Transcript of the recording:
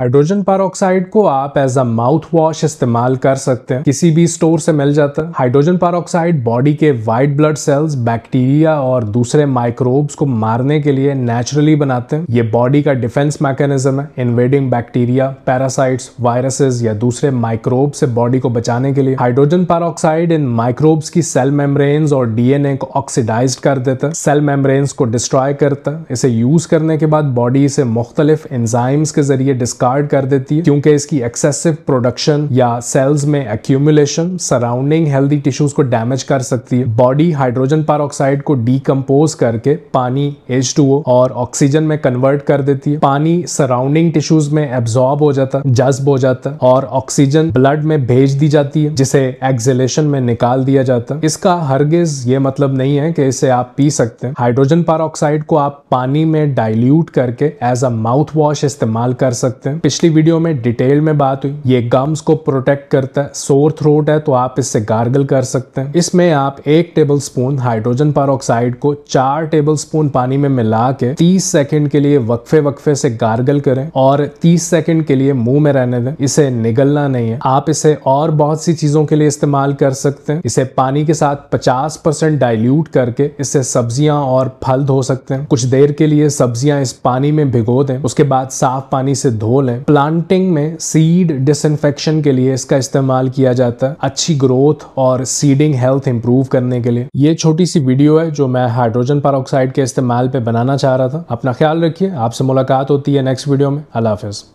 hydrogen peroxide को आप as a mouth wash इस्तेमाल कर सकते हैं किसी भी स्टोर से मिल जाता है हाइड्रोजन पारोक्साइड बॉडी के वाइट ब्लड सेल्स बैक्टीरिया और दूसरे माइक्रोब्स को मारने के लिए नेचुरली बनाते हैं ये बॉडी का डिफेंस मैकेनिज्म है इन्वेडिंग बैक्टीरिया पैरासाइट्स वायरसेस या दूसरे माइक्रोब से बॉडी को बचाने के लिए हाइड्रोजन पारोक्साइड इन माइक्रोब्स की सेल मेम्ब्रेन्स और डीएनए को ऑक्सीडाइज कर देता है सेल मेम्ब्रेन्स को डिस्ट्रॉय करता है इसे यूज करने के बाद बॉडी इसे मुख्तलिफ एंजाइम्स के जरिए डिस्क डिस्कार्ड कर देती है क्योंकि इसकी एक्सेसिव प्रोडक्शन या सेल्स में एक्यूमुलेशन सराउंडिंग हेल्दी टिश्यूज को डैमेज कर सकती है बॉडी हाइड्रोजन पारोक्साइड को डीकम्पोज करके पानी एच और ऑक्सीजन में कन्वर्ट कर देती है पानी सराउंडिंग टिश्यूज में एब्सॉर्ब हो जाता जज्ब हो जाता और ऑक्सीजन ब्लड में भेज दी जाती है जिसे एक्सेलेशन में निकाल दिया जाता इसका हरगिज ये मतलब नहीं है कि इसे आप पी सकते हैं हाइड्रोजन पार को आप पानी में डाइल्यूट करके एज अ माउथ वॉश इस्तेमाल कर सकते हैं हैं पिछली वीडियो में डिटेल में बात हुई ये गम्स को प्रोटेक्ट करता है सोर थ्रोट है तो आप इससे गार्गल कर सकते हैं इसमें आप एक टेबल स्पून हाइड्रोजन पारोक्साइड को चार टेबल स्पून पानी में मिला के तीस सेकेंड के लिए वक्फे वक्फे से गार्गल करें और तीस सेकेंड के लिए मुंह में रहने दें इसे निगलना नहीं है आप इसे और बहुत सी चीजों के लिए इस्तेमाल कर सकते हैं इसे पानी के साथ पचास परसेंट डायल्यूट करके इससे सब्जियां और फल धो सकते हैं कुछ देर के लिए सब्जियां इस पानी में भिगो दें उसके बाद साफ पानी से धो है प्लांटिंग में सीड डिसइनफेक्शन के लिए इसका इस्तेमाल किया जाता है अच्छी ग्रोथ और सीडिंग हेल्थ इंप्रूव करने के लिए ये छोटी सी वीडियो है जो मैं हाइड्रोजन पर के इस्तेमाल पे बनाना चाह रहा था अपना ख्याल रखिए आपसे मुलाकात होती है नेक्स्ट वीडियो में अल्लाह हाफिज़